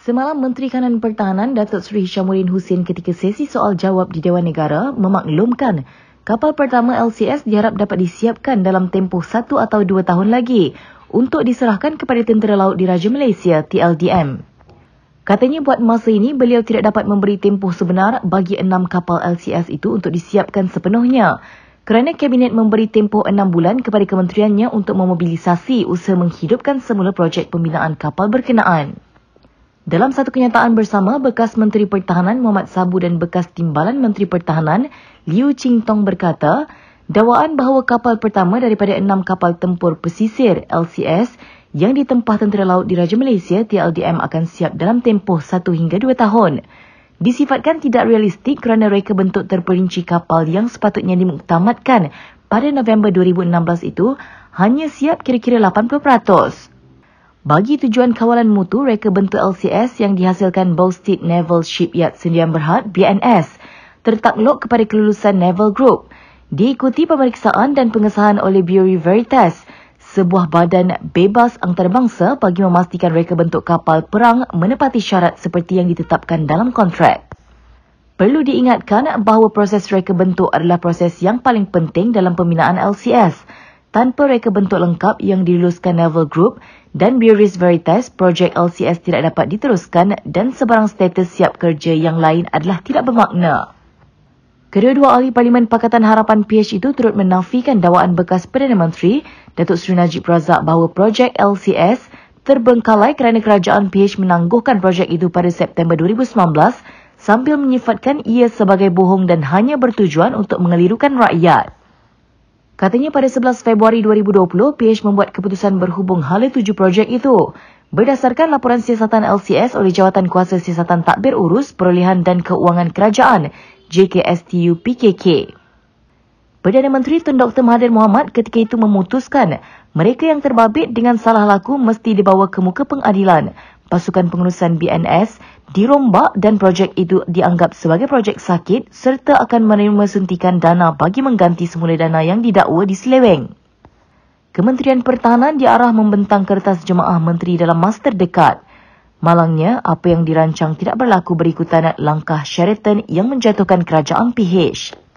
Semalam Menteri Kanan Pertahanan Datuk Seri Hishamuddin Hussein ketika sesi soal jawab di Dewan Negara memaklumkan kapal pertama LCS diharap dapat disiapkan dalam tempoh satu atau dua tahun lagi untuk diserahkan kepada Tentera Laut Diraja Malaysia TLDM. Katanya buat masa ini beliau tidak dapat memberi tempoh sebenar bagi enam kapal LCS itu untuk disiapkan sepenuhnya kerana Kabinet memberi tempoh enam bulan kepada kementeriannya untuk memobilisasi usaha menghidupkan semula projek pembinaan kapal berkenaan. Dalam satu kenyataan bersama, bekas Menteri Pertahanan Muhammad Sabu dan bekas Timbalan Menteri Pertahanan Liu Ching Tong berkata, dawaan bahawa kapal pertama daripada enam kapal tempur pesisir LCS yang ditempah tentera laut di Raja Malaysia TLDM akan siap dalam tempoh satu hingga dua tahun. Disifatkan tidak realistik kerana reka bentuk terperinci kapal yang sepatutnya dimuktamadkan pada November 2016 itu hanya siap kira-kira 80%. Bagi tujuan kawalan mutu reka bentuk LCS yang dihasilkan Bosted Naval Shipyard Sendirian Berhad BNS tertakluk kepada kelulusan Naval Group diikuti pemeriksaan dan pengesahan oleh Bureau Veritas sebuah badan bebas antarabangsa bagi memastikan reka bentuk kapal perang menepati syarat seperti yang ditetapkan dalam kontrak. Perlu diingatkan bahawa proses reka bentuk adalah proses yang paling penting dalam pembinaan LCS tanpa reka bentuk lengkap yang diluluskan Naval Group dan Bureau Veritas, projek LCS tidak dapat diteruskan dan sebarang status siap kerja yang lain adalah tidak bermakna. Kedua-dua ahli Parlimen Pakatan Harapan PH itu turut menafikan dakwaan bekas Perdana Menteri Datuk Seri Najib Razak bahawa projek LCS terbengkalai kerana kerajaan PH menangguhkan projek itu pada September 2019 sambil menyifatkan ia sebagai bohong dan hanya bertujuan untuk mengelirukan rakyat. Katanya pada 11 Februari 2020, PH membuat keputusan berhubung hal tujuh projek itu. Berdasarkan laporan siasatan LCS oleh Jawatan Kuasa Siasatan Takbir Urus, Perolehan dan Keuangan Kerajaan, JKSTU PKK. Perdana Menteri Tun Dr. Mahathir Mohamad ketika itu memutuskan mereka yang terbabit dengan salah laku mesti dibawa ke muka pengadilan. Pasukan pengurusan BNS dirombak dan projek itu dianggap sebagai projek sakit serta akan menerima suntikan dana bagi mengganti semula dana yang didakwa di Seleweng. Kementerian Pertahanan diarah membentang kertas jemaah menteri dalam masa terdekat. Malangnya, apa yang dirancang tidak berlaku berikutan langkah Sheraton yang menjatuhkan kerajaan PH.